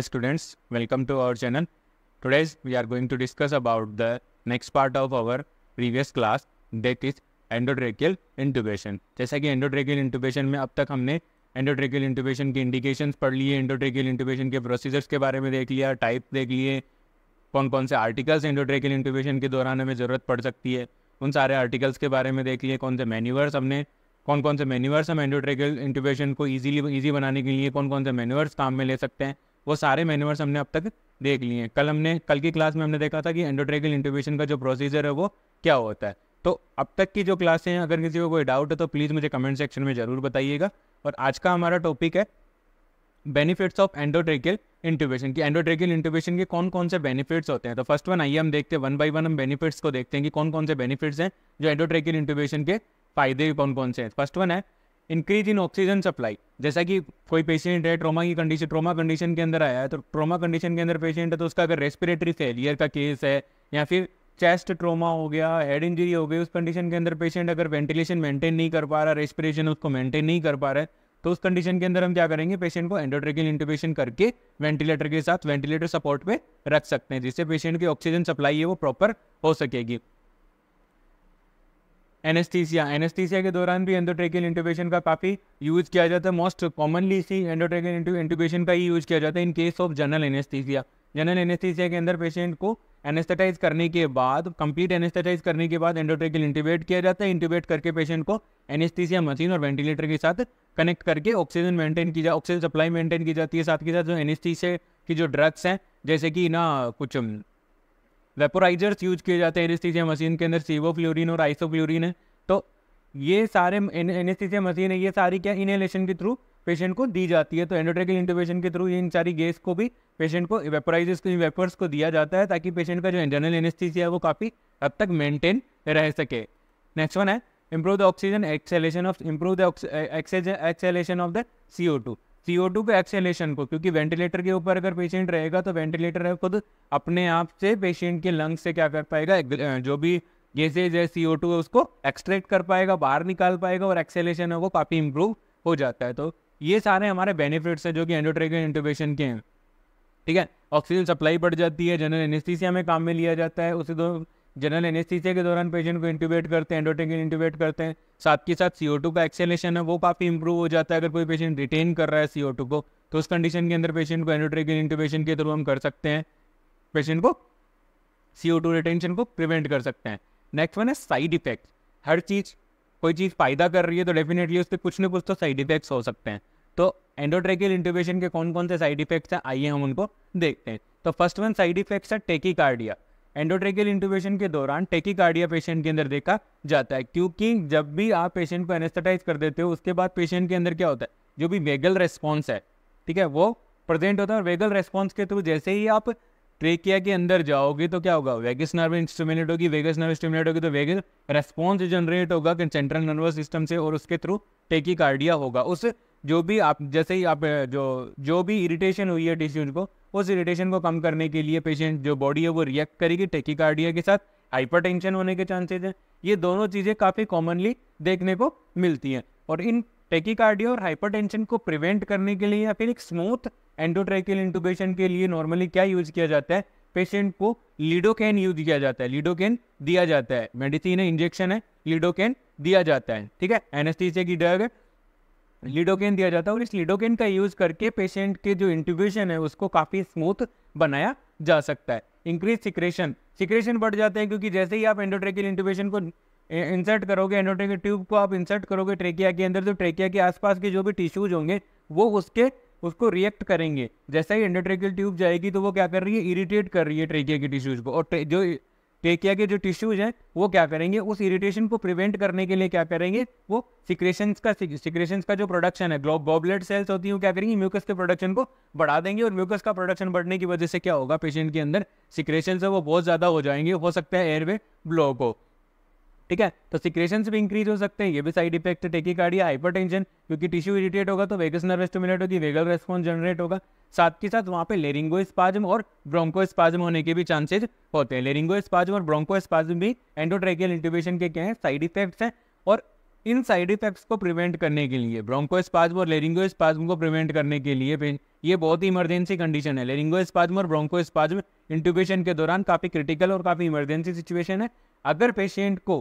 students welcome to our channel today's we are going to discuss about the next part of our previous class that is endotracheal intubation जैसा कि एंडोड्रेकियल इंटूबेशन में अब तक हमने एंडोड्रेकियल इंटूबेशन के indication पढ़ लिए एंडोड्रेकियल इंटूबेशन के प्रोसीजर्स के बारे में देख लिया टाइप देख लिए कौन कौन से आर्टिकल्स एंडोड्रेकियल इंटूबेशन के दौरान हमें ज़रूरत पड़ सकती है उन सारे आर्टिकल्स के बारे में देख लिए कौन से मैन्यूवर्स हमने कौन कौन से मैन्यूवर्स हम एंडोड्रेकियल इंटूबेशन को ईजिली ईजी बनाने के लिए कौन कौन से मैन्यूवर्स काम में ले सकते हैं वो सारे मैनवर्स हमने अब तक देख लिए हैं कल हमने कल की क्लास में हमने देखा था कि एंडोट्रेगल इंट्यूबेशन का जो प्रोसीजर है वो क्या होता है तो अब तक की जो क्लासें हैं अगर किसी को कोई डाउट है तो प्लीज़ मुझे कमेंट सेक्शन में ज़रूर बताइएगा और आज का हमारा टॉपिक है बेनिफिट्स ऑफ एंडोट्रेकियल इंट्यूबेशन की एंडोट्रेकियल इंट्यूबेशन के कौन कौन से बेनिफिट्स होते हैं तो फर्स्ट वन आइए हम देखते हैं वन बाई वन हम बेनिफिट्स को देखते हैं कि कौन कौन से बेनिफिट्स हैं जो एंडोट्रेकियल इंट्यूबेशन के फायदे कौन कौन से हैं फर्स्ट वन है इंक्रीज इन ऑक्सीजन सप्लाई जैसा कि कोई पेशेंट है ट्रोमा की कंडीशन ट्रोमा कंडीशन के अंदर आया है तो ट्रोमा कंडीशन के अंदर पेशेंट है तो उसका अगर रेस्पिरेटरी फेलियर का केस है या फिर चेस्ट ट्रोमा हो गया हेड इंजरी हो गई उस कंडीशन के अंदर पेशेंट अगर वेंटिलेशन मेंटेन नहीं कर पा रहा रेस्पिरेशन उसको मेंटेन नहीं कर पा रहा है तो उस कंडीशन के अंदर हम क्या करेंगे पेशेंट को एंडोट्रिकल इंटोबेशन करके वेंटिलेटर के साथ वेंटिलेटर सपोर्ट में रख सकते हैं जिससे पेशेंट की ऑक्सीजन सप्लाई है वो प्रॉपर हो सकेगी एनेस्थीसिया एनेस्थीसिया के दौरान भी एंडोट्रेकियल इंटूबेशन का काफ़ी यूज़ किया जाता है मोस्ट कॉमनली इसी एंडोट्रेकियल इंटोबेशन का ही यूज़ किया जाता है in case of general anaesthesia general anaesthesia के अंदर पेशेंट को एनेस्थेटाइज करने के बाद कंप्लीट एनेस्थेटाइज करने के बाद एंडोट्रेकियल इंटूबेट किया जाता है इंटूबेट करके पेशेंट को एनेस्थीसिया मशीन और वेंटिलेटर के साथ कनेक्ट करके ऑक्सीजन मेंटेन की जा ऑक्सीजन सप्लाई मेंटेन की जाती है साथ के साथ जो एनेस्थीसिया की जो ड्रग्स हैं जैसे कि ना कुछ वेपोराइजर्स यूज किए जाते हैं एनेस्थीसिया मशीन के अंदर सीवो फ्लोरिन और आइसो फ्लोरिन है तो ये सारे एनेस्थीसिया मशीन है ये सारी क्या इनहेलेशन के थ्रू पेशेंट को दी जाती है तो एंडोट्रेकल इंटोवेशन के थ्रू इन सारी गैस को भी पेशेंट को वेपोराइजर्स को वेपर्स को दिया जाता है ताकि पेशेंट का जो इंटरनल एनेस्थीसिया है वो काफ़ी हद तक मेंटेन रह सके नेक्स्ट वन है improve the oxygen exhalation of improve the exhalation of the C C O two के एक्सेलेशन को क्योंकि वेंटिलेटर के ऊपर अगर पेशेंट रहेगा तो वेंटिलेटर है खुद अपने आप से पेशेंट के लंग्स से क्या कर पाएगा जो भी गैसेज है सी ओ टू है उसको एक्सट्रैक्ट कर पाएगा बाहर निकाल पाएगा और एक्सेलेशन है वो काफ़ी इम्प्रूव हो जाता है तो ये सारे हमारे बेनिफिट्स हैं जो कि एंडोट्रेगल इंटोबेशन के हैं ठीक है ऑक्सीजन सप्लाई बढ़ जाती है जनरल एनेस्थीसिया में काम में लिया जाता है उसी दो जनरल एनेस्थीसिया के दौरान पेशेंट को इंट्यूबेट करते हैं एंडोटेकिन इंट्यूबेट करते हैं साथ के साथ सी का एक्सेलेशन है वो काफ़ी इंप्रूव हो जाता है अगर कोई पेशेंट रिटेन कर रहा है सी को तो उस कंडीशन के अंदर पेशेंट को एंडोटेकिन इंट्यूबेशन के थ्रू हम कर सकते हैं पेशेंट को सी रिटेंशन को प्रिवेंट कर सकते हैं नेक्स्ट वन है साइड इफेक्ट हर चीज़ कोई चीज़ फ़ायदा कर रही है तो डेफिनेटली उस पर कुछ ना कुछ तो साइड इफेक्ट्स हो सकते हैं तो एंडोट्रेकिल इंट्यूबेशन के कौन कौन से साइड इफेक्ट्स हैं आइए हम उनको देखते हैं तो फर्स्ट वन साइड इफेक्ट्स है कार्डिया एंडोट्रेकियल इंटूबेशन के दौरान टेकिकार्डिया पेशेंट के अंदर देखा जाता है क्योंकि जब भी आप पेशेंट को एनेस्थेटाइज कर देते हो उसके बाद पेशेंट के अंदर क्या होता है जो भी वेगल रेस्पॉन्स है ठीक है वो प्रेजेंट होता है और वेगल रेस्पॉन्स के थ्रू जैसे ही आप ट्रेकिया के अंदर जाओगे तो क्या होगा वेगस नर्व स्टिमुलेट होगी वेगस नर्व स्टिमुलेट होगी तो वेगल रेस्पॉन्स जनरेट होगा सेंट्रल नर्वस सिस्टम से और उसके थ्रू टेकिकार्डिया होगा उस जो भी आप जैसे ही आप जो जो भी इरिटेशन हुई है टिश्यूज को उस इरिटेशन को कम करने के लिए पेशेंट जो बॉडी है वो रिएक्ट करेगी टेकिकार्डिया के साथ हाइपरटेंशन होने के चांसेज हैं ये दोनों चीज़ें काफ़ी कॉमनली देखने को मिलती हैं और इन टेकिकार्डिया और हाइपरटेंशन को प्रिवेंट करने के लिए या फिर एक स्मूथ एंडोट्राइकिल इंटूबेशन के लिए नॉर्मली क्या यूज़ किया जाता है पेशेंट को लीडोकैन यूज किया जाता है लिडोकेन दिया जाता है मेडिसिन है इंजेक्शन है लीडोकेन दिया जाता है ठीक है एनेस्थीसिया की ड्रग है लिडोकेन दिया जाता है और इस लिडोकेन का यूज़ करके पेशेंट के जो इंट्यूबेशन है उसको काफ़ी स्मूथ बनाया जा सकता है इंक्रीज सिक्रेशन सिक्रेशन बढ़ जाते हैं क्योंकि जैसे ही आप एंडोट्रेकियल इंट्यूबेशन को इंसर्ट करोगे एंडोट्रेकियल ट्यूब को आप इंसर्ट करोगे ट्रेकिया के अंदर तो ट्रेकिया के आसपास के जो भी टिश्यूज होंगे वो उसके उसको रिएक्ट करेंगे जैसा ही एंडोट्रेकियल ट्यूब जाएगी तो वो क्या कर रही है इरिटेट कर रही है ट्रेकिया के टिश्यूज को और जो ट्रेकिया के जो टिश्यूज हैं वो क्या करेंगे उस इरिटेशन को प्रिवेंट करने के लिए क्या करेंगे वो सिक्रेशन का सिक्रेशन का जो प्रोडक्शन है ग्लोब गॉबलेट सेल्स होती हैं वो क्या करेंगे म्यूकस के प्रोडक्शन को बढ़ा देंगे और म्यूकस का प्रोडक्शन बढ़ने की वजह से क्या होगा पेशेंट के अंदर सिक्रेशन है वो बहुत ज़्यादा हो जाएंगे हो सकता है एयरवे ब्लॉक हो ठीक है तो सिक्रेशन भी इंक्रीज हो सकते हैं ये भी साइड इफेक्ट है हाइपर टेंशन क्योंकि टिश्यू इरिटेट होगा तो वेगस नर्व स्टिमुलेट होगी वेगल रेस्पॉन्स जनरेट होगा साथ के साथ वहाँ पे लेरिंगो स्पाजम और ब्रोंको स्पाजम होने के भी चांसेज होते हैं लेरिंगो स्पाजम और ब्रोंको स्पाजम भी एंडोट्रेकियल इंट्यूबेशन के क्या है साइड इफेक्ट्स हैं और इन साइड इफेक्ट्स को प्रिवेंट करने के लिए ब्रोंको स्पाज्म और लेरिंगो स्पाजम को प्रिवेंट करने के लिए ये बहुत ही इमरजेंसी कंडीशन है लेरिंगो स्पाजम और ब्रोंको स्पाजम इंट्यूबेशन के दौरान काफ़ी क्रिटिकल और काफ़ी इमरजेंसी सिचुएशन है अगर पेशेंट को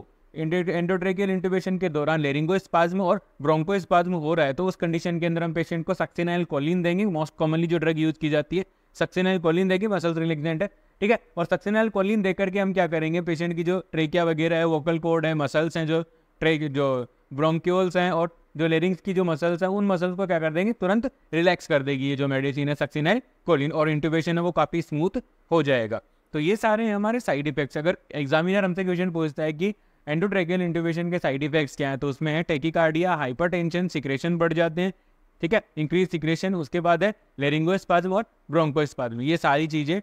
एंडोट्रेकियल इंटोबेशन के दौरान लेरिंगो स्पाज्म और ब्रोंको स्पाज्म हो रहा है तो उस कंडीशन के अंदर हम पेशेंट को सक्सेनाइल कोलिन देंगे मोस्ट कॉमनली जो ड्रग यूज की जाती है सक्सेनाइल कोलिन देंगे मसल रिलेक्सेंट है ठीक है और सक्सेनाइल कोलिन देकर के हम क्या करेंगे पेशेंट की जो ट्रेकिया वगैरह है वोकल कोड है मसल्स हैं जो ट्रे जो ब्रोंक्योल्स हैं और जो लेरिंग्स की जो मसल्स हैं उन मसल्स को क्या कर देंगे तुरंत रिलैक्स कर देगी ये जो मेडिसिन है सक्सेनाइल कोलिन और इंटोबेशन है वो काफ़ी स्मूथ हो जाएगा तो ये सारे हैं हमारे साइड इफेक्ट्स अगर एग्जामिनर हमसे क्वेश्चन पूछता है कि एंडोट्रेकियल इंटोबेशन के साइड इफेक्ट्स क्या है तो उसमें है टेकिकार्डिया टेंशन सिक्रेशन बढ़ जाते हैं ठीक है इंक्रीज सिक्रेशन उसके बाद है लेरिंगो स्पाजम और ब्रोंको स्पाजम ये सारी चीज़ें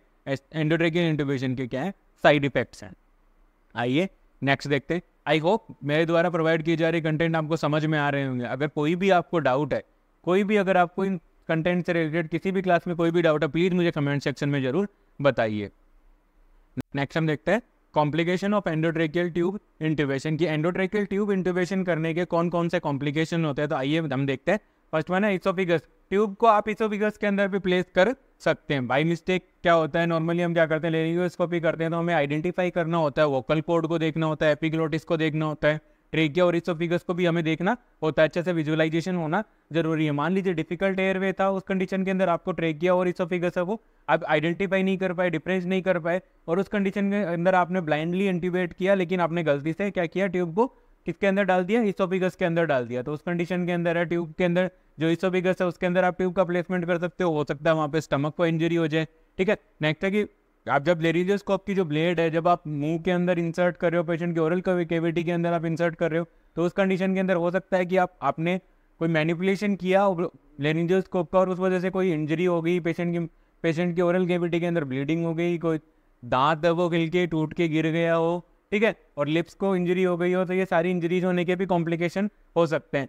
एंडोट्रेकियल इंटोबेशन के क्या है साइड इफेक्ट्स हैं आइए नेक्स्ट देखते हैं आई होप मेरे द्वारा प्रोवाइड किए जा रहे कंटेंट आपको समझ में आ रहे होंगे अगर कोई भी आपको डाउट है कोई भी अगर आपको इन कंटेंट से रिलेटेड किसी भी क्लास में कोई भी डाउट है प्लीज़ मुझे कमेंट सेक्शन में ज़रूर बताइए नेक्स्ट हम देखते हैं complication of endotracheal tube intubation की एंडोट्रेकियल ट्यूब इंटिवेशन करने के कौन कौन से कॉम्प्लिकेशन होते हैं तो आइए हम देखते हैं फर्स्ट वन है इसोफिगस ट्यूब को आप इसोफिगस के अंदर भी प्लेस कर सकते हैं बाई मिस्टेक क्या होता है नॉर्मली हम क्या करते हैं लेरिंगोस्कोपी करते हैं तो हमें आइडेंटिफाई करना होता है वोकल कोड को देखना होता है एपिग्लोटिस को देखना होता है ट्रेकिया और इसोफिगस को भी हमें देखना होता है अच्छे से विजुअलाइजेशन होना जरूरी है मान लीजिए डिफिकल्ट एयरवे था उस कंडीशन के अंदर आपको ट्रेकिया और इसोफिगस है वो आप आइडेंटिफाई नहीं कर पाए डिफरेंस नहीं कर पाए और उस कंडीशन के अंदर आपने ब्लाइंडली इंटीबेट किया लेकिन आपने गलती से क्या किया ट्यूब को किसके अंदर डाल दिया इसोफिगस के अंदर डाल दिया तो उस कंडीशन के अंदर है ट्यूब के अंदर जो इसोफिगस है उसके अंदर आप ट्यूब का प्लेसमेंट कर सकते हो हो सकता है वहाँ पे स्टमक को इंजरी हो जाए ठीक है नेक्स्ट है कि आप जब लेरिजियस्कोप की जो ब्लेड है जब आप मुंह के अंदर इंसर्ट कर रहे हो पेशेंट की ओरल केविटी के अंदर आप इंसर्ट कर रहे हो तो उस कंडीशन के अंदर हो सकता है कि आप आपने कोई मैनिपुलेशन किया लेरिजियोस्कोप का और उस वजह से कोई इंजरी हो गई पेशेंट की पेशेंट की ओरल कैविटी के अंदर ब्लीडिंग हो गई कोई दांत वो हिल के टूट के गिर गया हो ठीक है और लिप्स को इंजरी हो गई हो तो ये सारी इंजरीज होने के भी कॉम्प्लिकेशन हो सकते हैं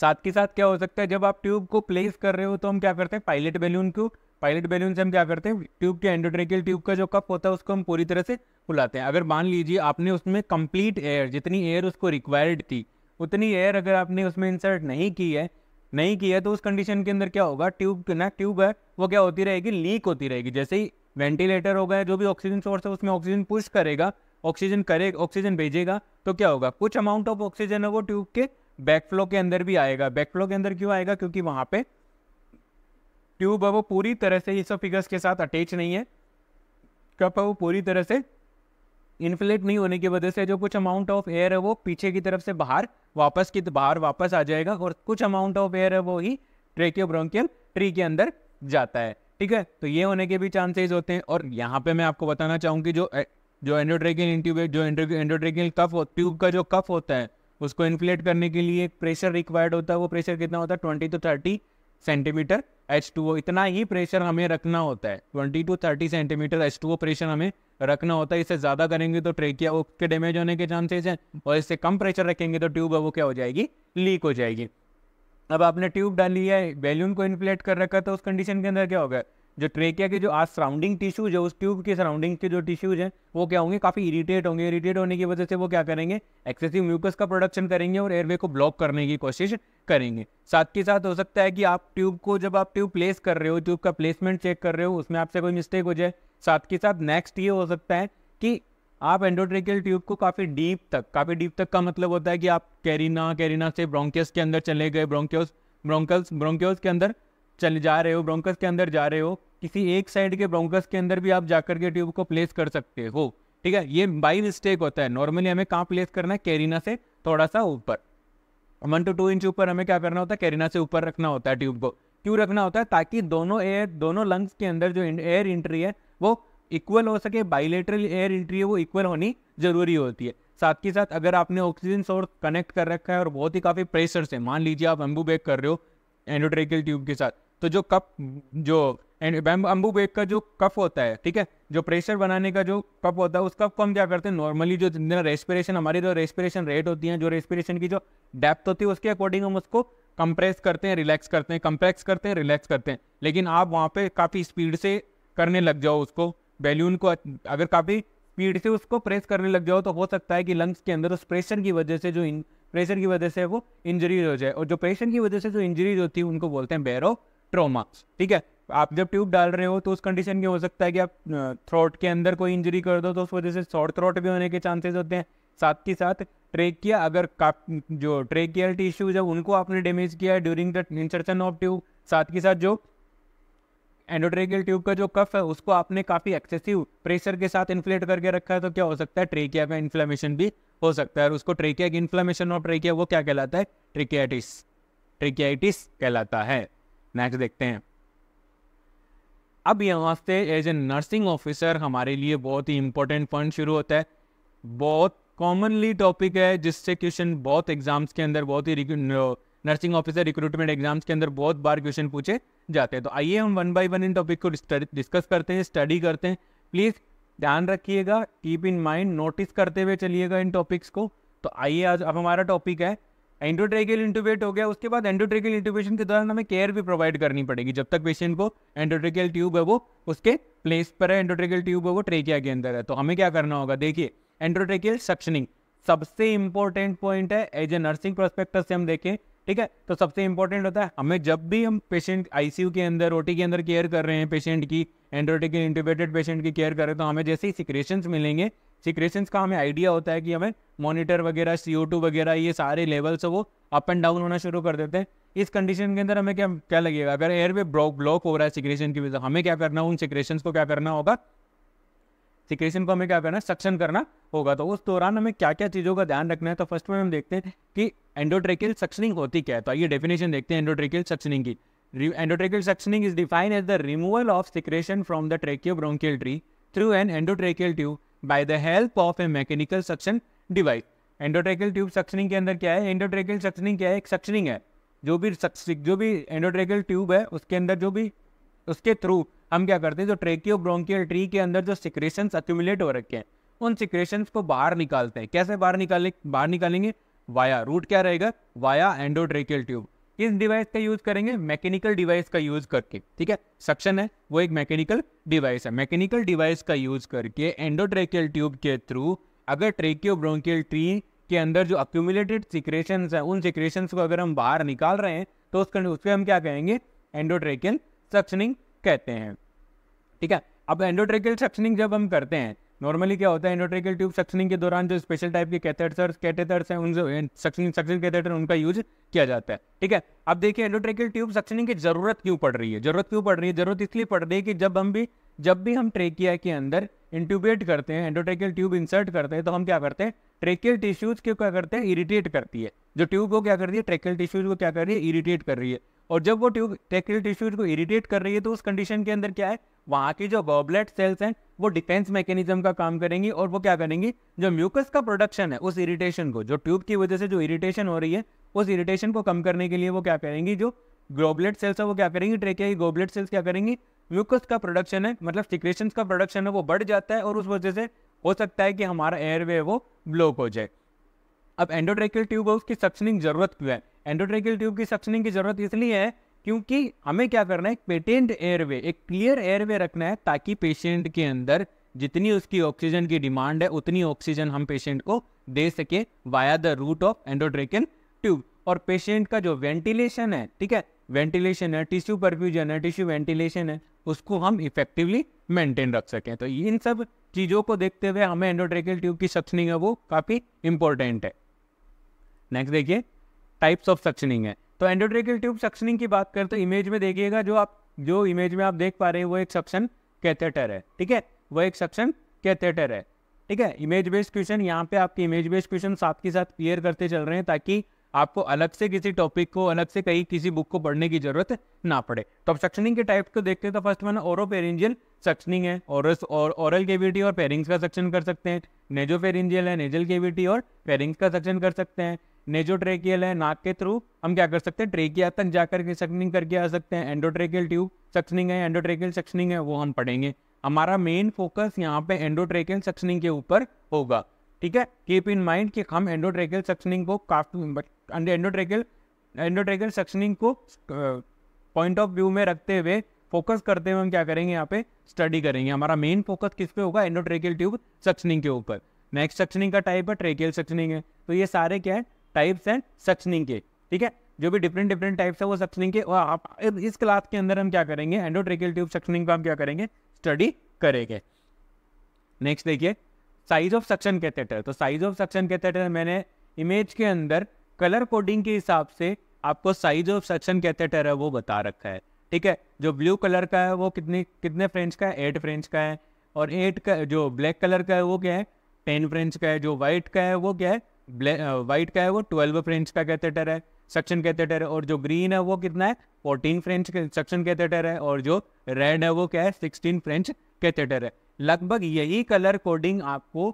साथ के साथ क्या हो सकता है जब आप ट्यूब को प्लेस कर रहे हो तो हम क्या करते हैं पायलट बैलून को पायलट बैलून से हम क्या करते हैं ट्यूब के एंडोट्रेकियल ट्यूब का जो कप होता है उसको हम पूरी तरह से फुलाते हैं अगर मान लीजिए आपने उसमें कंप्लीट एयर जितनी एयर उसको रिक्वायर्ड थी उतनी एयर अगर आपने उसमें इंसर्ट नहीं की है नहीं किया है तो उस कंडीशन के अंदर क्या होगा ट्यूब ना ट्यूब है वो क्या होती रहेगी लीक होती रहेगी जैसे ही वेंटिलेटर होगा जो भी ऑक्सीजन सोर्स है उसमें ऑक्सीजन पुश करेगा ऑक्सीजन करे ऑक्सीजन भेजेगा तो क्या होगा कुछ अमाउंट ऑफ ऑक्सीजन है वो ट्यूब के बैकफ्लो के अंदर भी आएगा बैकफ्लो के अंदर क्यों आएगा क्योंकि वहाँ पे ट्यूब है वो पूरी तरह से ये सब फिगर्स के साथ अटैच नहीं है कप है वो पूरी तरह से इन्फ्लेट नहीं होने की वजह से जो कुछ अमाउंट ऑफ एयर है वो पीछे की तरफ से बाहर वापस की बाहर वापस आ जाएगा और कुछ अमाउंट ऑफ एयर है वो ही ट्रेक्योब्रोंकियल ट्री के अंदर जाता है ठीक है तो ये होने के भी चांसेस होते हैं और यहाँ पे मैं आपको बताना चाहूँगी जो जो एंडोट्रेकियल इंट्यूबेट जो एंडोट्रेकियल कफ ट्यूब का जो कफ होता है उसको इन्फ्लेट करने के लिए प्रेशर रिक्वायर्ड होता है वो प्रेशर कितना होता है twenty to thirty centimetre H two O इतना ही प्रेशर हमें रखना होता है twenty to thirty centimetre H two O pressure हमें रखना होता है इससे ज़्यादा करेंगे तो ट्रेकिया वो के डैमेज होने के चांसेस हैं और इससे कम प्रेशर रखेंगे तो ट्यूब है वो क्या हो जाएगी लीक हो जाएगी अब आपने ट्यूब डाली है बैलून को इन्फ्लेट कर रखा तो उस कंडीशन के अंदर क्या होगा जो ट्रेकिया के जो आज सराउंडिंग टिश्यूज है उस ट्यूब के सराउंडिंग के जो टिश्यूज हैं वो क्या होंगे काफ़ी इरीटेट होंगे इरीटेट होने की वजह से वो क्या करेंगे एक्सेसिव म्यूकस का प्रोडक्शन करेंगे और एयरवे को ब्लॉक करने की कोशिश करेंगे साथ के साथ हो सकता है कि आप ट्यूब को जब आप ट्यूब प्लेस कर रहे हो ट्यूब का प्लेसमेंट चेक कर रहे हो उसमें आपसे कोई मिस्टेक हो जाए साथ के साथ नेक्स्ट ये हो सकता है कि आप एंडोट्रेकियल ट्यूब को काफ़ी डीप तक काफ़ी डीप तक का मतलब होता है कि आप कैरिना कैरिना से ब्रोंकियस के अंदर चले गए ब्रोंकियोस ब्रोंकल्स ब्रोंकियोस के अंदर चले जा रहे हो ब्रोंकस के अंदर जा रहे हो किसी एक साइड के ब्रोंकस के अंदर भी आप जाकर के ट्यूब को प्लेस कर सकते हो ठीक है ये बाई मिस्टेक होता है नॉर्मली हमें कहाँ प्लेस करना है कैरिना से थोड़ा सा ऊपर वन टू टू इंच ऊपर हमें क्या करना होता है कैरिना से ऊपर रखना होता है ट्यूब को क्यों रखना होता है ताकि दोनों एयर दोनों लंग्स के अंदर जो एयर इंट्री है वो इक्वल हो सके बाइलेटरल एयर इंट्री है वो इक्वल होनी जरूरी होती है साथ ही साथ अगर आपने ऑक्सीजन सोर्स कनेक्ट कर रखा है और बहुत ही काफ़ी प्रेशर से मान लीजिए आप एम्बू बेक कर रहे हो एंडोट्रेकल ट्यूब के साथ तो जो कप जो एंड बैम्बू वेट का जो कफ होता है ठीक है जो प्रेशर बनाने का जो कफ होता है उस कप को हम क्या करते हैं नॉर्मली जो जितना रेस्पिरेशन हमारी जो रेस्पिरेशन रेट होती है जो रेस्पिरेशन की जो डेप्थ होती है उसके अकॉर्डिंग हम उसको कंप्रेस करते हैं रिलैक्स करते हैं कंप्रेस करते हैं रिलैक्स करते हैं लेकिन आप वहाँ पर काफ़ी स्पीड से करने लग जाओ उसको बैलून को अगर काफ़ी स्पीड से उसको प्रेस करने लग जाओ तो हो सकता है कि लंग्स के अंदर उस प्रेशर की वजह से जो इन प्रेशर की वजह से वो इंजरीज हो जाए और जो प्रेशर की वजह से जो इंजरीज होती है उनको बोलते हैं बैरो ट्रोमा ठीक है आप जब ट्यूब डाल रहे हो तो उस कंडीशन के हो सकता है कि आप थ्रोट के अंदर कोई इंजरी कर दो तो उस वजह से शॉर्ट थ्रोट भी होने के चांसेस होते हैं साथ ही साथ ट्रेकिया अगर जो ट्रेकियल टिश्यू जब उनको आपने डैमेज किया है during the insertion of tube साथ के साथ जो एंडोट्रेकियल ट्यूब का जो कफ है उसको आपने काफ़ी एक्सेसिव प्रेशर के साथ इन्फ्लेट करके रखा है तो क्या हो सकता है ट्रेकिया का इन्फ्लेमेशन भी हो सकता है और उसको ट्रेकिया की इन्फ्लेमेशन ऑफ ट्रेकिया वो क्या कहलाता है ट्रिकियाटिस ट्रिकियाटिस कहलाता है नेक्स्ट देखते हैं अब यहाँ से एज ए नर्सिंग ऑफिसर हमारे लिए बहुत ही इंपॉर्टेंट पॉइंट शुरू होता है बहुत कॉमनली टॉपिक है जिससे क्वेश्चन बहुत एग्जाम्स के अंदर बहुत ही नर्सिंग ऑफिसर रिक्रूटमेंट एग्जाम्स के अंदर बहुत बार क्वेश्चन पूछे जाते हैं तो आइए हम वन बाई वन इन टॉपिक को डिस्कस करते हैं स्टडी करते हैं प्लीज़ ध्यान रखिएगा कीप इन माइंड नोटिस करते हुए चलिएगा इन टॉपिक्स को तो आइए आज अब हमारा टॉपिक है एंडोट्रेकियल इंटूबेट हो गया उसके बाद एंडोट्रेकियल इंटूबेशन के दौरान हमें केयर भी प्रोवाइड करनी पड़ेगी जब तक पेशेंट को एंडोट्रेकियल ट्यूब है वो उसके प्लेस पर है एंडोट्रेकियल ट्यूब है वो ट्रेकिया के अंदर है तो हमें क्या करना होगा देखिए एंडोट्रेकियल सक्शनिंग सबसे इंपॉर्टेंट पॉइंट है एज ए नर्सिंग प्रोस्पेक्टर से हम देखें ठीक है तो सबसे इंपॉर्टेंट होता है हमें जब भी हम पेशेंट आईसीयू के अंदर ओटी के अंदर केयर कर रहे हैं पेशेंट की एंड्रोटिकल इंटूबेटेड पेशेंट की केयर कर रहे हैं तो हमें जैसे ही सिक्रेशन मिलेंगे सिक्रेशंस का हमें आइडिया होता है कि हमें मॉनिटर वगैरह सी वगैरह ये सारे लेवल्स वो अप एंड डाउन होना शुरू कर देते हैं इस कंडीशन के अंदर हमें क्या क्या लगेगा अगर एयर वे ब्लॉक ब्लॉक हो रहा है सिक्रेशन की वजह हमें क्या करना उन सिक्रेशन को क्या करना होगा सिक्रेशन को हमें क्या करना सक्शन करना होगा तो उस दौरान हमें क्या क्या चीज़ों का ध्यान रखना है तो फर्स्ट में हम देखते हैं कि एंडोट्रेकिल सक्शनिंग होती क्या है तो आइए डेफिनेशन देखते हैं एंडोट्रेकिल सक्शनिंग की suctioning is is as the removal of secretion from the the tracheobronchial tree through an endotracheal tube by the help of a mechanical suction device endotracheal tube suctioning के अंदर क्या है एंडोट्रेकल suctioning क्या है एक suctioning है जो भी जो भी एंडोट्रेकल ट्यूब है उसके अंदर जो भी उसके थ्रू हम क्या करते हैं जो ट्रेकियो ब्रोंकियल ट्री के अंदर जो सिक्रेशन अक्यूमुलेट हो रखे हैं उन सिक्रेशंस को बाहर निकालते हैं कैसे बाहर निकाले बाहर निकालेंगे वाया रूट क्या रहेगा वाया एंडोट्रेकियल ट्यूब किस डिवाइस का यूज़ करेंगे मैकेनिकल डिवाइस का यूज़ करके ठीक है सक्शन है वो एक मैकेनिकल डिवाइस है मैकेनिकल डिवाइस का यूज़ करके एंडोट्रेकियल ट्यूब के थ्रू अगर ट्रेकियो ब्रोंकियल ट्री के अंदर जो अक्यूमुलेटेड सिक्रेशन है उन सिक्रेशन को अगर हम बाहर निकाल रहे हैं तो उस उसके हम क्या कहेंगे एंडोट्रेकियल सक्शनिंग कहते हैं ठीक है अब एंडोट्रेकियल सक्शनिंग जब हम करते हैं नॉर्मली क्या होता है इंडोट्रेकल ट्यूब सक्सनिंग के दौरान जो स्पेशल टाइप के कैथेटर्स कैथेटर्स हैं उनसे सक्सनिंग सक्सन कैथेटर उनका यूज किया जाता है ठीक है अब देखिए एंडोट्रेकल ट्यूब सक्सनिंग की जरूरत क्यों पड़ रही है जरूरत क्यों पड़ रही है जरूरत इसलिए पड़ रही है कि जब हम भी जब भी हम ट्रेकिया के अंदर इंट्यूबेट करते हैं एंडोट्रेकियल ट्यूब इंसर्ट करते हैं तो हम क्या करते हैं ट्रेकियल टिश्यूज को क्या करते हैं इरिटेट करती है जो ट्यूब को क्या कर रही है ट्रेकियल टिश्यूज को क्या कर रही है इरिटेट कर रही है और जब वो ट्यूब ट्रेकियल टिश्यूज को इरिटेट कर रही है तो उस कंडीशन के अंदर क्या है वहाँ की जो गॉबलेट सेल्स हैं वो डिफेंस मैकेनिज्म का काम करेंगी और वो क्या करेंगी जो म्यूकस का प्रोडक्शन है उस इरिटेशन को जो ट्यूब की वजह से जो इरिटेशन हो रही है उस इरिटेशन को कम करने के लिए वो क्या करेंगी जो ग्लोबलेट सेल्स है वो क्या करेंगी ट्रेकिया की गोबलेट सेल्स क्या करेंगी म्यूकस का प्रोडक्शन है मतलब सिक्रेशन का प्रोडक्शन है वो बढ़ जाता है और उस वजह से हो सकता है कि हमारा एयरवे वो ब्लॉक हो जाए अब एंडोट्रेकियल ट्यूब है उसकी सक्शनिंग जरूरत क्यों है एंडोट्रेकियल ट्यूब की सक्शनिंग की जरूरत इसलिए है क्योंकि हमें क्या करना है पेटेंट एयरवे एक क्लियर एयरवे रखना है ताकि पेशेंट के अंदर जितनी उसकी ऑक्सीजन की डिमांड है उतनी ऑक्सीजन हम पेशेंट को दे सके via the route of endotracheal tube और पेशेंट का जो वेंटिलेशन है ठीक है वेंटिलेशन है टिश्यू परफ्यूजन है टिश्यू वेंटिलेशन है उसको हम इफेक्टिवली मेंटेन रख सकें तो इन सब चीज़ों को देखते हुए हमें एंडोड्रेकल ट्यूब की सक्शनिंग है वो काफ़ी इंपॉर्टेंट है नेक्स्ट देखिए टाइप्स ऑफ सक्शनिंग है तो एंडोट्रेकिल ट्यूब सक्शनिंग की बात करें तो इमेज में देखिएगा जो आप जो इमेज में आप देख पा रहे हैं वो एक सक्शन कैथेटर है ठीक है वो एक सक्शन कैथेटर है ठीक है इमेज बेस्ड क्वेश्चन यहाँ पे आपके इमेज बेस्ड क्वेश्चन साथ के साथ क्लियर करते चल रहे हैं ताकि आपको अलग से किसी टॉपिक को अलग से कहीं किसी बुक को पढ़ने की जरूरत ना पड़े तो अब सक्शनिंग के टाइप को देखते हैं तो first one oropharyngeal suctioning है ओरस और ओरल केविटी और पेरिंग्स का सक्शन कर सकते हैं नेजो पेरेंजियल है नेजल केविटी और पेरिंग्स का सक्शन कर सकते हैं नेजोट्रेकियल है नाक के थ्रू हम क्या कर सकते हैं ट्रेकिया तक जाकर के सक्सनिंग करके आ सकते हैं एंडोट्रेकियल ट्यूब सक्सनिंग है एंडोट्रेकियल सक्सनिंग है वो हम पढ़ेंगे हमारा मेन फोकस यहाँ पे एंडोट्रेकियल सक्सनिंग के ऊपर होगा ठीक है कीप इन माइंड कि हम एंडोट्रेकियल सक्सनिंग को काफ़ी एंडोट्रेकियल एंडोट्रेकियल सक्सनिंग को पॉइंट ऑफ व्यू में रखते हुए फोकस करते हुए हम क्या करेंगे यहाँ पे स्टडी करेंगे हमारा मेन फोकस किस पे होगा एंडोट्रेकियल ट्यूब सक्सनिंग के ऊपर नेक्स्ट सक्सनिंग का टाइप है ट्रेकियल सक्सनिंग है तो ये सारे क्या है टाइप्स एंड सक्सनिंग के ठीक है जो भी डिफरेंट डिफरेंट टाइप्स है वो सक्सनिंग के और आप इस क्लास के अंदर हम क्या करेंगे एंडोट्रिकल ट्यूब सक्सनिंग को हम क्या करेंगे स्टडी करेंगे नेक्स्ट देखिए साइज ऑफ सक्शन कैथेटर तो साइज ऑफ सक्शन कैथेटर मैंने इमेज के अंदर कलर कोडिंग के हिसाब से आपको साइज ऑफ सक्शन कैथेटर है वो बता रखा है ठीक है जो ब्लू कलर का है वो कितने कितने फ्रेंच का है एट फ्रेंच का है और एट का जो ब्लैक कलर का है वो क्या है टेन फ्रेंच का है जो वाइट का है वो क्या है वाइट का है वो ट्वेल्व फ्रेंच का कैथेटर है सक्शन कैथेटर है और जो ग्रीन है वो कितना है फोर्टीन फ्रेंच सक्शन कैथेटर है और जो रेड है वो क्या है सिक्सटीन फ्रेंच कैथेटर है लगभग यही कलर कोडिंग आपको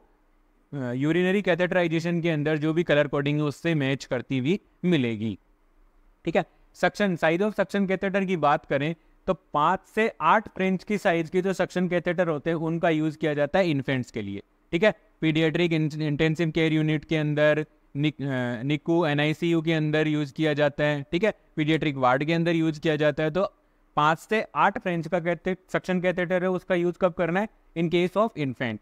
यूरिनरी कैथेटराइजेशन के अंदर जो भी कलर कोडिंग है उससे मैच करती हुई मिलेगी ठीक है suction size of suction catheter की बात करें तो पाँच से आठ फ्रेंच की साइज की जो सक्शन कैथेटर होते हैं उनका यूज़ किया जाता है इन्फेंट्स के लिए ठीक है पीडियाट्रिक इंटेंसिव केयर यूनिट के अंदर निकू एन के अंदर यूज़ किया जाता है ठीक है पीडियाट्रिक वार्ड के अंदर यूज़ किया जाता है तो पांच से आठ फ्रेंच का कहते सक्शन कैथेटर है उसका यूज़ कब करना है इन केस ऑफ इन्फेंट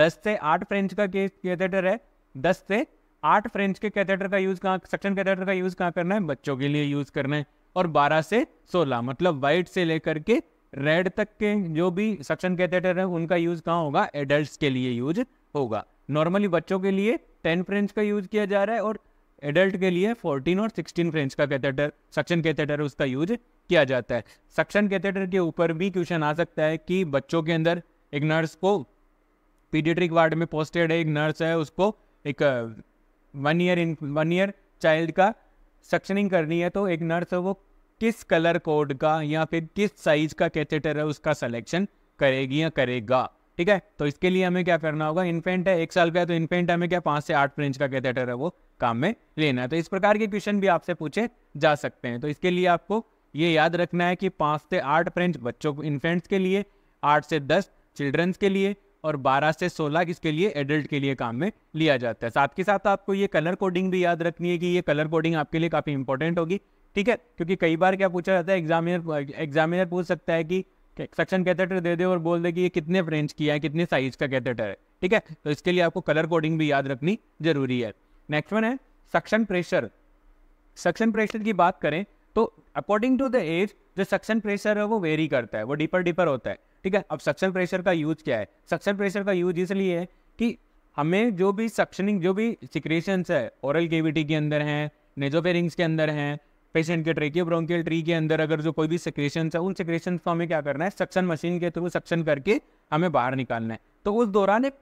दस से आठ फ्रेंच का केस कैथेटर है दस से आठ फ्रेंच के कैथेटर का यूज़ कहाँ सक्शन कैथेटर का यूज़ कहाँ करना है बच्चों के लिए यूज़ करना है और बारह से सोलह मतलब वाइट से लेकर के रेड तक के जो भी सक्शन कैथेटर है उनका यूज कहाँ होगा एडल्ट के लिए यूज होगा नॉर्मली बच्चों के लिए टेन फ्रेंच का यूज किया जा रहा है और एडल्ट के लिए फोर्टीन और सिक्सटीन फ्रेंच का कैथेटर सक्शन कैथेटर उसका यूज किया जाता है सक्शन कैथेटर के ऊपर भी क्वेश्चन आ सकता है कि बच्चों के अंदर एक नर्स को पीडियट्रिक वार्ड में पोस्टेड है एक नर्स है उसको एक one year in one year child का सक्शनिंग करनी है तो एक नर्स है वो किस कलर कोड का या फिर किस साइज का कैथेटर है उसका सिलेक्शन करेगी या करेगा ठीक है तो इसके लिए हमें क्या करना होगा इन्फेंट है एक साल का है तो इन्फेंट हमें क्या पांच से आठ इंच का कैथेटर है वो काम में लेना है तो इस प्रकार के क्वेश्चन भी आपसे पूछे जा सकते हैं तो इसके लिए आपको ये याद रखना है कि पांच से आठ फ्रेंच बच्चों को इन्फेंट्स के लिए आठ से दस चिल्ड्रंस के लिए और बारह से सोलह किसके लिए एडल्ट के लिए काम में लिया जाता है साथ के साथ आपको ये कलर कोडिंग भी याद रखनी है कि ये कलर कोडिंग आपके लिए काफ़ी इंपॉर्टेंट होगी ठीक है क्योंकि कई बार क्या पूछा जाता है एग्जामिनर एग्जामिनर पूछ सकता है कि सक्शन कैथेटर दे दे और बोल दे कि ये कितने फ्रेंच की है कितने साइज का कैथेटर है ठीक है तो इसके लिए आपको कलर कोडिंग भी याद रखनी जरूरी है नेक्स्ट वन है सक्शन प्रेशर सक्शन प्रेशर की बात करें तो अकॉर्डिंग टू द एज जो सक्शन प्रेशर है वो वेरी करता है वो डीपर डीपर होता है ठीक है अब सक्शन प्रेशर का यूज क्या है सक्शन प्रेशर का यूज इसलिए है कि हमें जो भी सक्शनिंग जो भी सिक्रेशंस है ओरल केविटी के अंदर हैं नेजोपेरिंग्स के अंदर हैं पेशेंट के ट्रेकियो ब्रोंकियल ट्री के अंदर अगर जो कोई भी सेक्रेशन है उन सेक्रेशन को हमें क्या करना है सक्शन मशीन के थ्रू सक्शन करके हमें बाहर निकालना है तो उस दौरान एक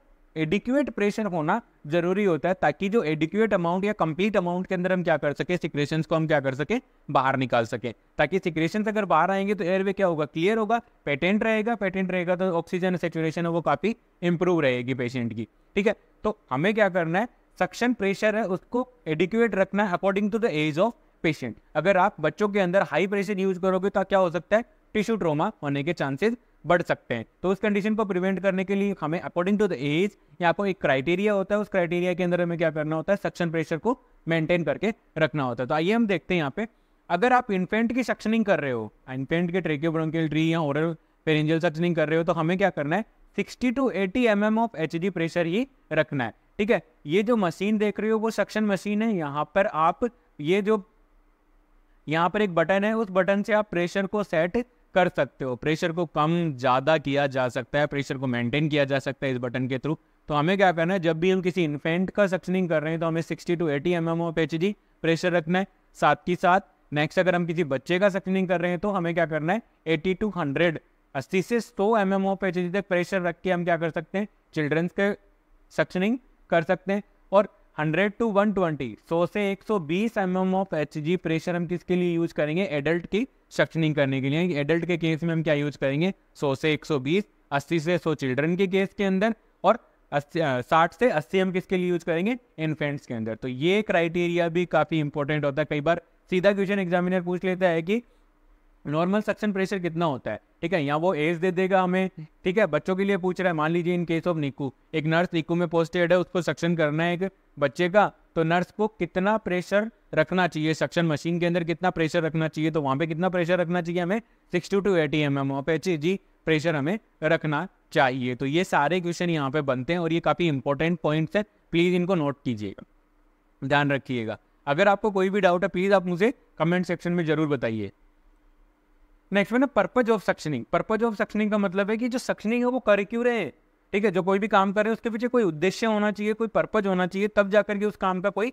एडिक्यूएट प्रेशर होना जरूरी होता है ताकि जो एडिक्यूएट अमाउंट या कंप्लीट अमाउंट के अंदर हम क्या कर सके सिक्रेशन को हम क्या कर सके बाहर निकाल सके ताकि सिक्रेशन अगर बाहर आएंगे तो एयरवे क्या होगा क्लियर होगा पेटेंट रहेगा पेटेंट रहेगा तो ऑक्सीजन सेचुरेशन है वो काफ़ी इंप्रूव रहेगी पेशेंट की ठीक है तो हमें क्या करना है सक्शन प्रेशर है उसको एडिक्यूएट रखना है according to the age of patient अगर आप बच्चों के अंदर हाई प्रेशर यूज करोगे तो क्या हो सकता है टिश्यू ट्रोमा होने के चांसेस बढ़ सकते हैं तो उस कंडीशन को प्रिवेंट करने के लिए हमें अकॉर्डिंग टू द एज यहाँ पर एक क्राइटेरिया होता है उस क्राइटेरिया के अंदर हमें क्या करना होता है सक्शन प्रेशर को मेंटेन करके रखना होता है तो आइए हम देखते हैं यहाँ पे अगर आप इन्फेंट की सक्शनिंग कर रहे हो इन्फेंट के ट्रेक्योब्रोंकियल ट्री या ओरल पेरेंजियल सक्शनिंग कर रहे हो तो हमें क्या करना है sixty to eighty M M of H D pressure ही रखना है ठीक है ये जो मशीन देख रहे हो वो सक्शन मशीन है यहाँ पर आप ये जो यहाँ पर एक बटन है उस बटन से आप प्रेशर को सेट कर सकते हो प्रेशर को कम ज़्यादा किया जा सकता है प्रेशर को मेंटेन किया जा सकता है इस बटन के थ्रू तो हमें क्या करना है जब भी हम किसी इन्फेंट का सक्शनिंग कर रहे हैं तो हमें 60 टू 80 एम एम प्रेशर रखना है साथ ही साथ नेक्स्ट अगर हम किसी बच्चे का सक्शनिंग कर रहे हैं तो हमें क्या करना है एटी टू हंड्रेड अस्सी से सौ एम एम तक प्रेशर रख के हम क्या कर सकते हैं चिल्ड्रंस के सक्शनिंग कर सकते हैं और 100 टू 120 100 से 120 सौ बीस M M of H G pressure हम किसके लिए यूज करेंगे एडल्ट की सक्शनिंग करने के लिए एडल्ट के केस में हम क्या यूज करेंगे 100 से 120 80 से 100 चिल्ड्रन के केस के अंदर और साठ से अस्सी हम किसके लिए यूज करेंगे इन्फेंट्स के अंदर तो ये क्राइटेरिया भी काफ़ी इंपॉर्टेंट होता है कई बार सीधा क्वेश्चन एग्जामिनर पूछ लेता है कि नॉर्मल सक्शन प्रेशर कितना होता है ठीक है यहाँ वो एज दे देगा हमें ठीक है बच्चों के लिए पूछ रहा है मान लीजिए इन केस ऑफ निकू एक नर्स निकू में पोस्टेड है उसको सक्शन करना है एक बच्चे का तो नर्स को कितना प्रेशर रखना चाहिए सक्शन मशीन के अंदर कितना प्रेशर रखना चाहिए तो वहाँ पे कितना प्रेशर रखना चाहिए हमें sixty to eighty M M पे अच्छी जी प्रेशर हमें रखना चाहिए तो ये सारे क्वेश्चन यहाँ पे बनते हैं और ये काफ़ी इंपॉर्टेंट पॉइंट्स है प्लीज़ इनको नोट कीजिएगा ध्यान रखिएगा अगर आपको कोई भी डाउट है प्लीज़ आप मुझे कमेंट सेक्शन में ज़रूर बताइए नेक्स्ट में ना purpose of suctioning purpose of suctioning का मतलब है कि जो सक्शनिंग है वो कर क्यों रहे हैं ठीक है जो कोई भी काम कर रहे हैं उसके पीछे कोई उद्देश्य होना चाहिए कोई पर्पज होना चाहिए तब जाकर के उस काम का कोई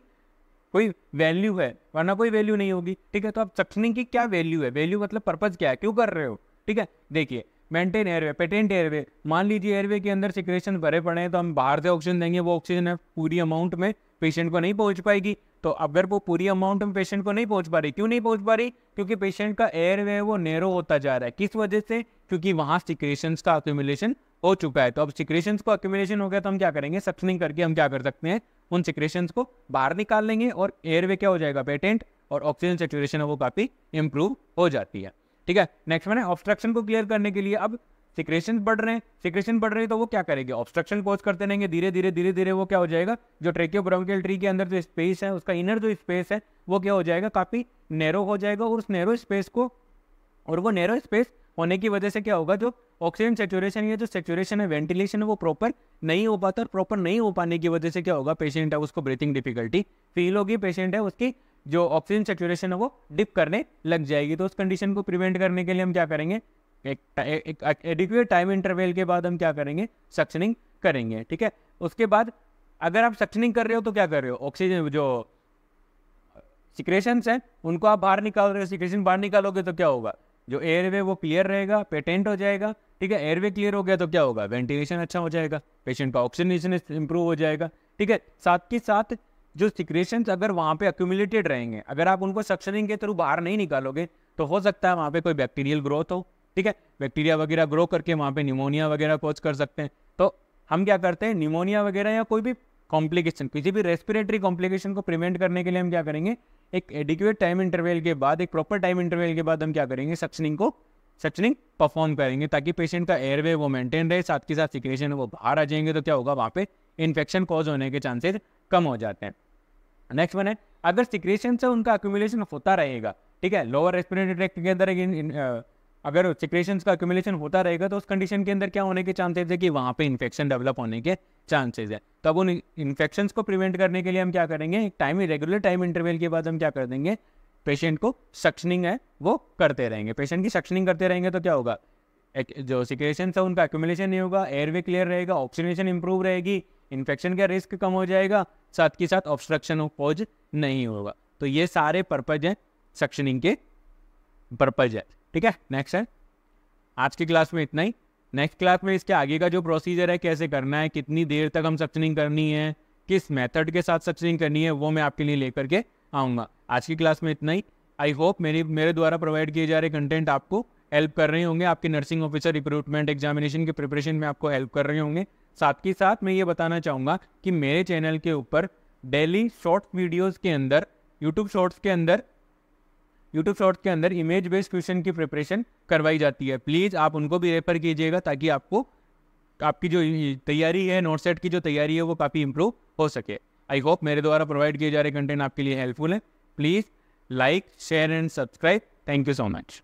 कोई वैल्यू है वरना कोई वैल्यू नहीं होगी ठीक है तो आप सक्शनिंग की क्या वैल्यू है वैल्यू मतलब पर्पज क्या है क्यों कर रहे हो ठीक है देखिए मेंटेन एयरवे पेटेंट एयरवे मान लीजिए एयरवे के अंदर सिक्रेशन भरे पड़े हैं तो हम बाहर से ऑक्सीजन देंगे वो ऑक्सीजन है पूरी अमाउंट में पेशेंट को नहीं पहुंच पाएगी तो अगर वो पूरी अमाउंट में पेशेंट को नहीं पहुंच पा रही क्यों नहीं पहुंच पा रही क्योंकि पेशेंट का एयर वे वो नेरो होता जा रहा है किस वजह से क्योंकि वहाँ सिक्रेशन का अक्यूमुलेशन हो चुका है तो अब सिक्रेशन को अक्यूमुलेशन हो गया तो हम क्या करेंगे सक्सनिंग करके हम क्या कर सकते हैं उन सिक्रेशन को बाहर निकाल लेंगे और एयर वे क्या हो जाएगा पेटेंट और ऑक्सीजन सेचुरेशन वो काफ़ी इंप्रूव हो जाती है ठीक है नेक्स्ट मैंने ऑब्स्ट्रक्शन को क्लियर करने के लिए अब सिक्रेशन बढ़ रहे हैं सिक्रेशन बढ़ रहे हैं तो वो क्या करेंगे ऑब्स्ट्रक्शन कोज करते रहेंगे धीरे धीरे धीरे धीरे वो क्या हो जाएगा जो ट्रेकियो ट्रेक्योब्रोंकियल ट्री के अंदर जो स्पेस है उसका इनर जो स्पेस है वो क्या हो जाएगा काफ़ी नैरो हो जाएगा और उस नैरो स्पेस को और वो नैरो स्पेस होने की वजह से क्या होगा जो ऑक्सीजन सेचुरेशन या जो सेचुरेशन है वेंटिलेशन है वो प्रॉपर नहीं हो पाता और प्रॉपर नहीं हो पाने की वजह से क्या होगा पेशेंट है उसको ब्रीथिंग डिफिकल्टी फील होगी पेशेंट है उसकी जो ऑक्सीजन सेचुरेशन है वो डिप करने लग जाएगी तो उस कंडीशन को प्रिवेंट करने के लिए हम क्या करेंगे एक एडिक्यूट टाइम इंटरवेल के बाद हम क्या करेंगे सक्शनिंग करेंगे ठीक है उसके बाद अगर आप सक्शनिंग कर रहे हो तो क्या कर रहे हो ऑक्सीजन जो सिक्रेशंस हैं उनको आप बाहर निकाल रहे हो सिक्रेशन बाहर निकालोगे तो क्या होगा जो एयरवे वो क्लियर रहेगा पेटेंट हो जाएगा ठीक है एयरवे क्लियर हो गया तो क्या होगा वेंटिलेशन अच्छा हो जाएगा पेशेंट का ऑक्सीजनेशन इंप्रूव हो जाएगा ठीक है साथ के साथ जो सिक्रेशन अगर वहाँ पे अक्यूमुलेटेड रहेंगे अगर आप उनको सक्शनिंग के थ्रू बाहर नहीं निकालोगे तो हो सकता है वहाँ पे कोई बैक्टीरियल ग्रोथ हो ठीक है बैक्टीरिया वगैरह ग्रो करके वहाँ पे निमोनिया वगैरह कोच कर सकते हैं तो हम क्या करते हैं निमोनिया वगैरह या कोई भी कॉम्प्लिकेशन किसी भी रेस्पिरेटरी कॉम्प्लिकेशन को प्रिवेंट करने के लिए हम क्या करेंगे एक एडिक्यूट टाइम इंटरवेल के बाद एक प्रॉपर टाइम इंटरवेल के बाद हम क्या करेंगे सक्शनिंग को सक्शनिंग परफॉर्म करेंगे ताकि पेशेंट का एयरवे वो मेंटेन रहे साथ के साथ सिक्रेशन वो बाहर आ जाएंगे तो क्या होगा वहाँ पे इन्फेक्शन कॉज होने के चांसेज कम हो जाते हैं नेक्स्ट वन है अगर सिक्रेशन से उनका अक्यूमुलेशन होता रहेगा ठीक है लोअर रेस्पिरेटरी ट्रैक्ट के अंदर अगर सिक्रेशन का एक्यूमुलेशन होता रहेगा तो उस कंडीशन के अंदर क्या होने के चांसेज है कि वहाँ पे इन्फेक्शन डेवलप होने के चांसेज है तब तो उन इन्फेक्शन को प्रिवेंट करने के लिए हम क्या करेंगे टाइम रेगुलर टाइम इंटरवल के बाद हम क्या कर देंगे पेशेंट को सक्शनिंग है वो करते रहेंगे पेशेंट की सक्शनिंग करते रहेंगे तो क्या होगा जो सिक्रेशन है उनका एक्यूमुलेशन नहीं होगा एयर वे क्लियर रहेगा ऑक्सीजनेशन इंप्रूव रहेगी इन्फेक्शन का रिस्क कम हो जाएगा साथ के साथ ऑब्स्ट्रक्शन पॉज नहीं होगा तो ये सारे पर्पज हैं सक्शनिंग के पर्पज है ठीक है नेक्स्ट है आज की क्लास में इतना ही नेक्स्ट क्लास में इसके आगे का जो प्रोसीजर है कैसे करना है कितनी देर तक हम सक्शनिंग करनी है किस मेथड के साथ सक्शनिंग करनी है वो मैं आपके लिए लेकर के आऊँगा आज की क्लास में इतना ही आई होप मेरी मेरे द्वारा प्रोवाइड किए जा रहे कंटेंट आपको हेल्प कर रहे होंगे आपके नर्सिंग ऑफिसर रिक्रूटमेंट एग्जामिनेशन के प्रिपरेशन में आपको हेल्प कर रहे होंगे साथ ही साथ मैं ये बताना चाहूँगा कि मेरे चैनल के ऊपर डेली शॉर्ट वीडियोज़ के अंदर यूट्यूब शॉर्ट्स के अंदर यूट्यूब शॉर्ट्स के अंदर इमेज बेस्ड क्वेश्चन की प्रिपरेशन करवाई जाती है प्लीज़ आप उनको भी रेफर कीजिएगा ताकि आपको आपकी जो तैयारी है नोट सेट की जो तैयारी है वो काफ़ी इम्प्रूव हो सके आई होप मेरे द्वारा प्रोवाइड किए जा रहे कंटेंट आपके लिए हेल्पफुल है please like share and subscribe thank you so much